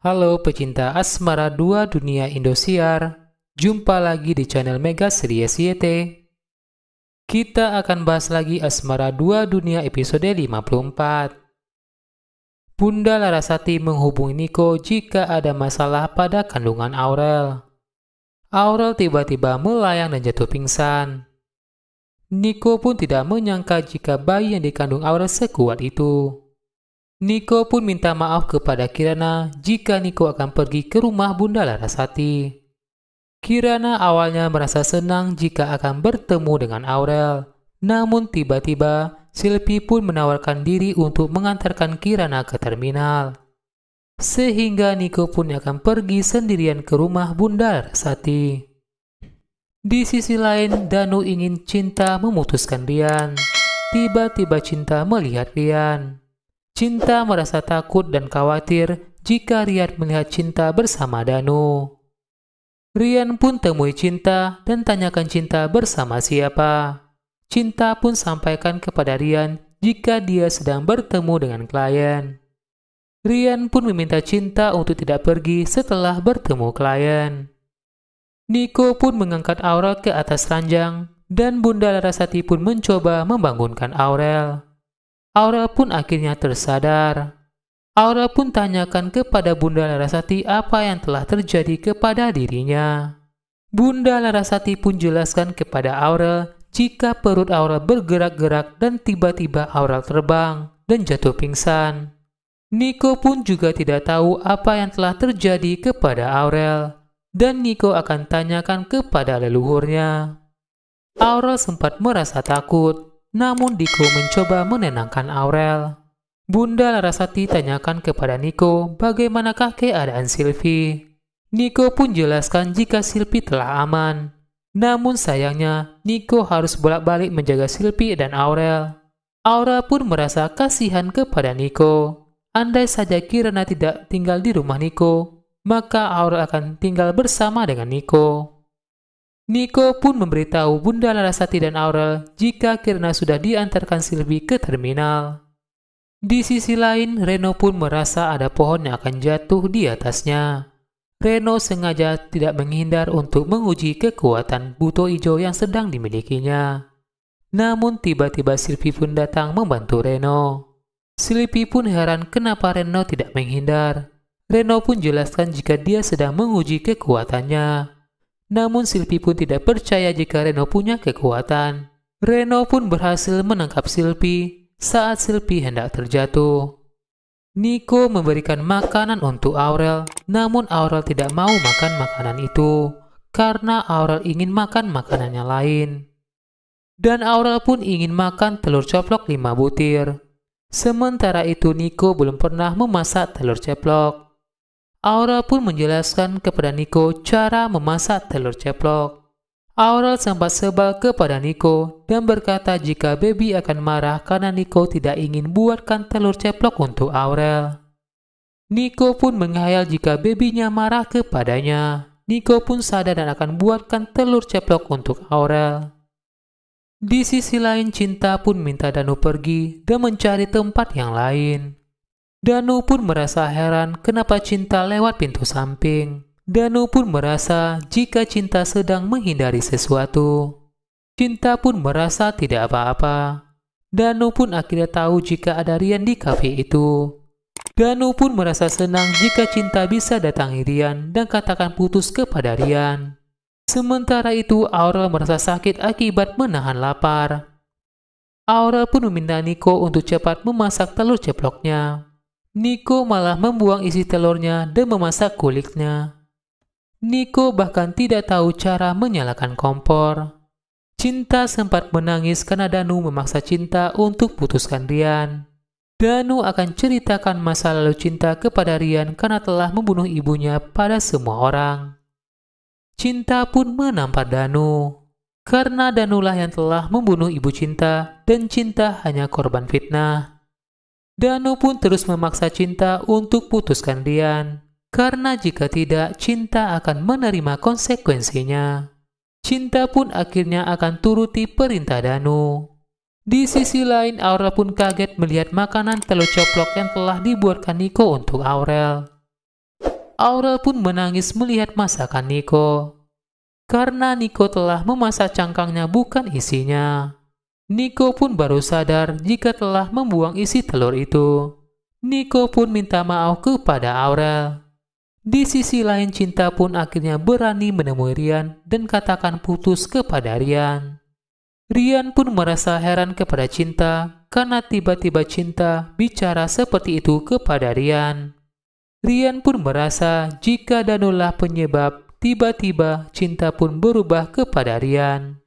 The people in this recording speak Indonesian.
Halo pecinta asmara dua dunia Indosiar, jumpa lagi di channel Mega Series YT. Kita akan bahas lagi asmara dua dunia episode 54. Bunda Larasati menghubungi Niko jika ada masalah pada kandungan Aurel. Aurel tiba-tiba melayang dan jatuh pingsan. Niko pun tidak menyangka jika bayi yang dikandung Aurel sekuat itu. Niko pun minta maaf kepada Kirana jika Niko akan pergi ke rumah Bunda Larasati. Kirana awalnya merasa senang jika akan bertemu dengan Aurel, namun tiba-tiba Silpi pun menawarkan diri untuk mengantarkan Kirana ke terminal. Sehingga Niko pun akan pergi sendirian ke rumah Bundar. Sati. Di sisi lain, Danu ingin Cinta memutuskan Rian. Tiba-tiba Cinta melihat Rian. Cinta merasa takut dan khawatir jika Rian melihat Cinta bersama Danu. Rian pun temui Cinta dan tanyakan Cinta bersama siapa. Cinta pun sampaikan kepada Rian jika dia sedang bertemu dengan klien. Rian pun meminta cinta untuk tidak pergi setelah bertemu klien. Niko pun mengangkat Aurel ke atas ranjang, dan Bunda Larasati pun mencoba membangunkan Aurel. Aurel pun akhirnya tersadar. Aurel pun tanyakan kepada Bunda Larasati apa yang telah terjadi kepada dirinya. Bunda Larasati pun jelaskan kepada Aurel jika perut Aurel bergerak-gerak dan tiba-tiba Aurel terbang dan jatuh pingsan. Nico pun juga tidak tahu apa yang telah terjadi kepada Aurel, dan Nico akan tanyakan kepada leluhurnya. Aurel sempat merasa takut, namun Nico mencoba menenangkan Aurel. Bunda Larasati tanyakan kepada Nico bagaimanakah keadaan Silvi. Nico pun jelaskan jika Silvi telah aman. Namun sayangnya, Nico harus bolak-balik menjaga Silvi dan Aurel. Aurel pun merasa kasihan kepada Nico Andai saja Kirana tidak tinggal di rumah Niko, maka Aurel akan tinggal bersama dengan Niko. Niko pun memberitahu Bunda Larasati dan Aurel jika Kirana sudah diantarkan Silvi ke terminal. Di sisi lain, Reno pun merasa ada pohon yang akan jatuh di atasnya. Reno sengaja tidak menghindar untuk menguji kekuatan buto ijo yang sedang dimilikinya. Namun tiba-tiba Silvi pun datang membantu Reno. Slippy pun heran kenapa Reno tidak menghindar. Reno pun jelaskan jika dia sedang menguji kekuatannya. Namun Slippy pun tidak percaya jika Reno punya kekuatan. Reno pun berhasil menangkap Slippy saat Slippy hendak terjatuh. Nico memberikan makanan untuk Aurel, namun Aurel tidak mau makan makanan itu karena Aurel ingin makan makanannya lain. Dan Aurel pun ingin makan telur coplok 5 butir. Sementara itu Nico belum pernah memasak telur ceplok. Aurel pun menjelaskan kepada Nico cara memasak telur ceplok. Aurel sempat sebal kepada Nico dan berkata jika Baby akan marah karena Nico tidak ingin buatkan telur ceplok untuk Aurel. Nico pun menghayal jika babynya marah kepadanya. Nico pun sadar dan akan buatkan telur ceplok untuk Aurel. Di sisi lain cinta pun minta Danu pergi dan mencari tempat yang lain. Danu pun merasa heran kenapa cinta lewat pintu samping. Danu pun merasa jika cinta sedang menghindari sesuatu. Cinta pun merasa tidak apa-apa. Danu pun akhirnya tahu jika ada Rian di kafe itu. Danu pun merasa senang jika cinta bisa datangi Rian dan katakan putus kepada Rian. Sementara itu, Aura merasa sakit akibat menahan lapar. Aura pun meminta Niko untuk cepat memasak telur ceploknya. Niko malah membuang isi telurnya dan memasak kulitnya. Niko bahkan tidak tahu cara menyalakan kompor. Cinta sempat menangis karena Danu memaksa Cinta untuk putuskan Rian. Danu akan ceritakan masa lalu Cinta kepada Rian karena telah membunuh ibunya pada semua orang. Cinta pun menampar Danu. Karena Danulah yang telah membunuh ibu Cinta dan Cinta hanya korban fitnah. Danu pun terus memaksa Cinta untuk putuskan Dian. Karena jika tidak, Cinta akan menerima konsekuensinya. Cinta pun akhirnya akan turuti perintah Danu. Di sisi lain, Aurel pun kaget melihat makanan telur coplok yang telah dibuatkan Niko untuk Aurel. Aurel pun menangis melihat masakan Niko. Karena Niko telah memasak cangkangnya bukan isinya. Niko pun baru sadar jika telah membuang isi telur itu. Niko pun minta maaf kepada Aurel. Di sisi lain Cinta pun akhirnya berani menemui Rian dan katakan putus kepada Rian. Rian pun merasa heran kepada Cinta karena tiba-tiba Cinta bicara seperti itu kepada Rian. Rian pun merasa jika Danulah penyebab, tiba-tiba cinta pun berubah kepada Rian.